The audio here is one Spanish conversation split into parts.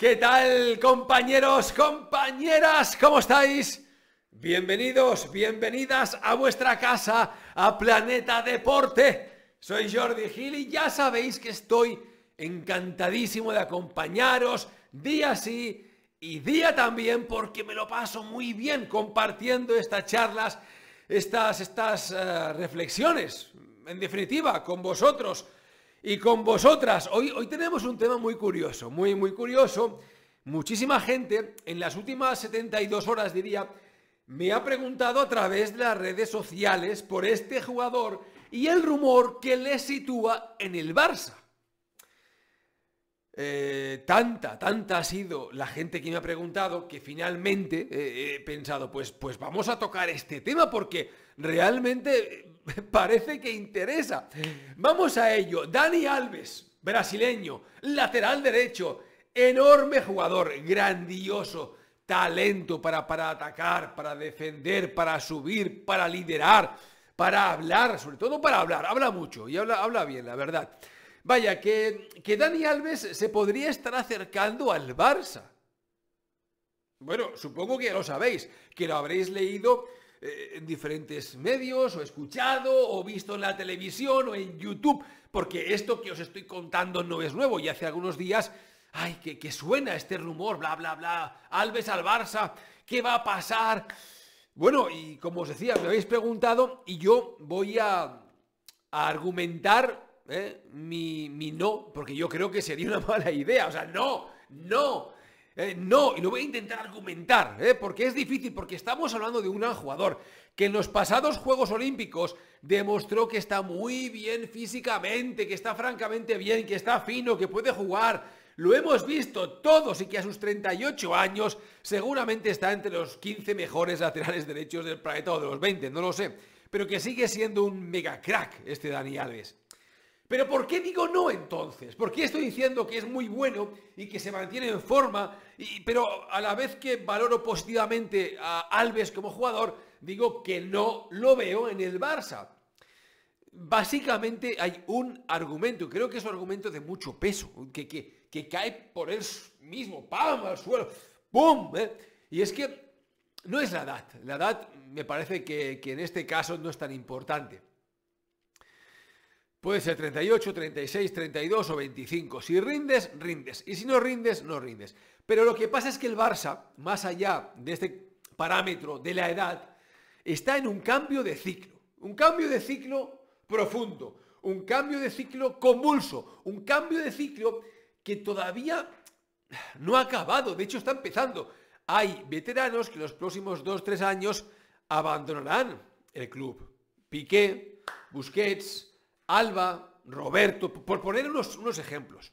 ¿Qué tal compañeros, compañeras? ¿Cómo estáis? Bienvenidos, bienvenidas a vuestra casa, a Planeta Deporte. Soy Jordi Gil y ya sabéis que estoy encantadísimo de acompañaros día sí y día también porque me lo paso muy bien compartiendo estas charlas, estas, estas eh, reflexiones, en definitiva, con vosotros y con vosotras. Hoy, hoy tenemos un tema muy curioso, muy, muy curioso. Muchísima gente, en las últimas 72 horas diría, me ha preguntado a través de las redes sociales por este jugador y el rumor que le sitúa en el Barça. Eh, tanta, tanta ha sido la gente que me ha preguntado que finalmente eh, he pensado, pues, pues vamos a tocar este tema porque realmente eh, parece que interesa. Vamos a ello. Dani Alves, brasileño, lateral derecho, enorme jugador, grandioso, talento para, para atacar, para defender, para subir, para liderar, para hablar, sobre todo para hablar. Habla mucho y habla, habla bien, la verdad. Vaya, que, Dani Alves se podría estar acercando al Barça. Bueno, supongo que lo sabéis, que lo habréis leído eh, en diferentes medios, o escuchado, o visto en la televisión, o en YouTube, porque esto que os estoy contando no es nuevo y hace algunos días ay, que, que, suena este rumor, bla, bla, bla, Alves al Barça, ¿qué va a pasar? Bueno, y como os decía, me habéis preguntado y yo voy a argumentar ¿eh? mi, mi no, porque yo creo que sería una mala idea. O sea, no, no. Eh, no, y lo voy a intentar argumentar, ¿eh? porque es difícil, porque estamos hablando de un jugador que en los pasados Juegos Olímpicos demostró que está muy bien físicamente, que está francamente bien, que está fino, que puede jugar. Lo hemos visto todos y que a sus 38 años seguramente está entre los 15 mejores laterales derechos del planeta o de los 20, no lo sé. Pero que sigue siendo un mega crack este Dani Alves. Pero ¿por qué digo no entonces? ¿Por qué estoy diciendo que es muy bueno y que se mantiene en forma, pero a la vez que valoro positivamente a Alves como jugador, digo que no lo veo en el Barça? Básicamente hay un argumento, creo que es un argumento de mucho peso, que, que, cae por él mismo, ¡pam! al suelo, ¡pum! ¿eh? Y es que no es la edad, la edad me parece que en este caso no es tan importante. Puede ser 38, 36, 32 o 25. Si rindes, rindes. Y si no rindes, no rindes. Pero lo que pasa es que el Barça, más allá de este parámetro de la edad, está en un cambio de ciclo. Un cambio de ciclo profundo. Un cambio de ciclo convulso. Un cambio de ciclo que todavía no ha acabado. De hecho, está empezando. Hay veteranos que los próximos 2-3 años abandonarán el club. Piqué, Busquets, Alba, Roberto, por poner unos, ejemplos.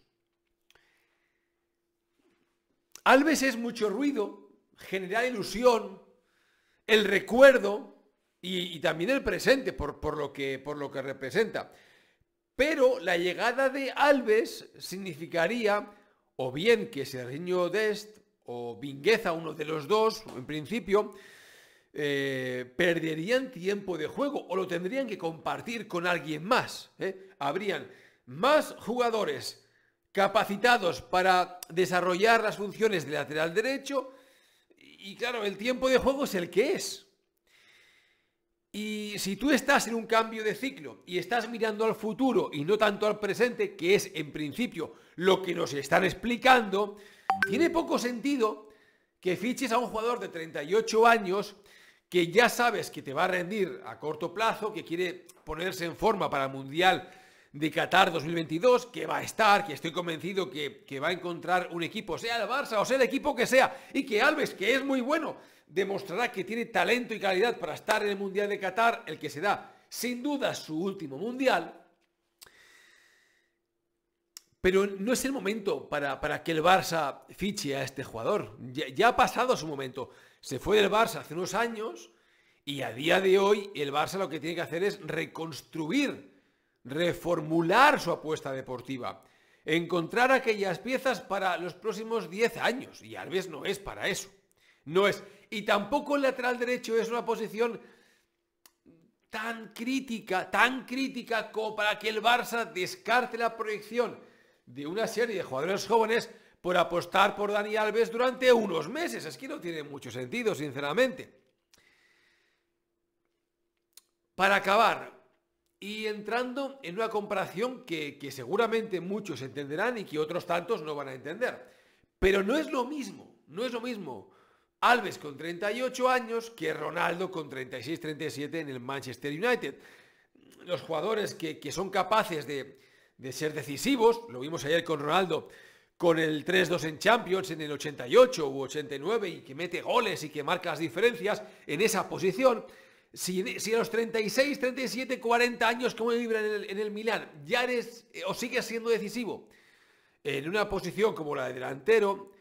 Alves es mucho ruido, genera ilusión, el recuerdo y, también el presente por, lo que, por lo que representa. Pero la llegada de Alves significaría o bien que de Dest o Vingueza, uno de los dos, en principio, eh, perderían tiempo de juego o lo tendrían que compartir con alguien más. ¿eh? Habrían más jugadores capacitados para desarrollar las funciones de lateral derecho y claro, el tiempo de juego es el que es. Y si tú estás en un cambio de ciclo y estás mirando al futuro y no tanto al presente, que es en principio lo que nos están explicando, tiene poco sentido que fiches a un jugador de 38 años que ya sabes que te va a rendir a corto plazo, que quiere ponerse en forma para el Mundial de Qatar 2022, que va a estar, que estoy convencido que, que, va a encontrar un equipo, sea el Barça o sea el equipo que sea, y que Alves, que es muy bueno, demostrará que tiene talento y calidad para estar en el Mundial de Qatar, el que se da sin duda su último Mundial. Pero no es el momento para, que el Barça fiche a este jugador. ya ha pasado su momento. Se fue del Barça hace unos años y a día de hoy el Barça lo que tiene que hacer es reconstruir, reformular su apuesta deportiva, encontrar aquellas piezas para los próximos 10 años. Y Alves no es para eso. No es. Y tampoco el lateral derecho es una posición tan crítica, tan crítica como para que el Barça descarte la proyección de una serie de jugadores jóvenes por apostar por Dani Alves durante unos meses. Es que no tiene mucho sentido, sinceramente. Para acabar, y entrando en una comparación que, seguramente muchos entenderán y que otros tantos no van a entender. Pero no es lo mismo, no es lo mismo Alves con 38 años que Ronaldo con 36-37 en el Manchester United. Los jugadores que, que son capaces de, de, ser decisivos, lo vimos ayer con Ronaldo, con el 3-2 en Champions en el 88 u 89 y que mete goles y que marca las diferencias en esa posición, si, a los 36, 37, 40 años como vibra en el, en el Milán, ya eres eh, o sigue siendo decisivo en una posición como la de delantero,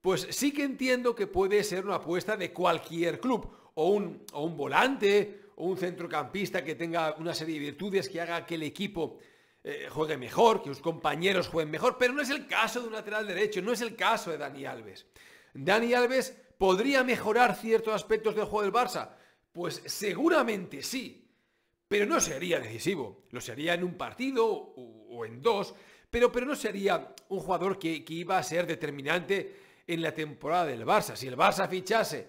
pues sí que entiendo que puede ser una apuesta de cualquier club o un, o un volante o un centrocampista que tenga una serie de virtudes que haga que el equipo eh, juegue mejor, que sus compañeros jueguen mejor, pero no es el caso de un lateral derecho, no es el caso de Dani Alves. Dani Alves podría mejorar ciertos aspectos del juego del Barça, pues seguramente sí, pero no sería decisivo. Lo sería en un partido o, en dos, pero, pero, no sería un jugador que iba a ser determinante en la temporada del Barça. Si el Barça fichase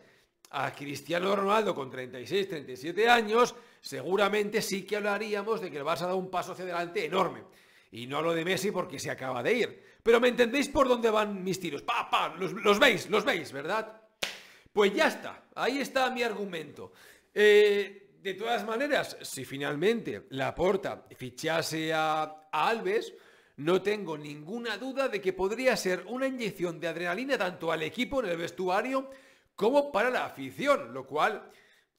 a Cristiano Ronaldo con 36, 37 años, seguramente sí que hablaríamos de que el Barça a dado un paso hacia adelante enorme. Y no lo de Messi porque se acaba de ir. Pero me entendéis por dónde van mis tiros. ¡Pa, Los, veis, los veis, ¿verdad? Pues ya está. Ahí está mi argumento. Eh, de todas maneras, si finalmente Laporta fichase a Alves, no tengo ninguna duda de que podría ser una inyección de adrenalina tanto al equipo en el vestuario como para la afición, lo cual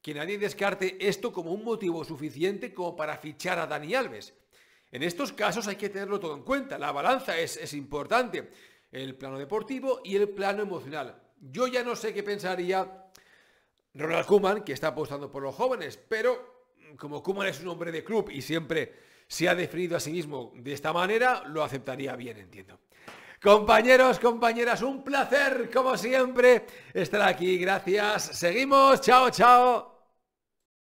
que nadie descarte esto como un motivo suficiente como para fichar a Dani Alves. En estos casos hay que tenerlo todo en cuenta, la balanza es, importante, el plano deportivo y el plano emocional. Yo ya no sé qué pensaría Ronald Kuman, que está apostando por los jóvenes, pero como Kuman es un hombre de club y siempre se ha definido a sí mismo de esta manera, lo aceptaría bien, entiendo. Compañeros, compañeras, un placer, como siempre, estar aquí. Gracias. Seguimos. Chao, chao.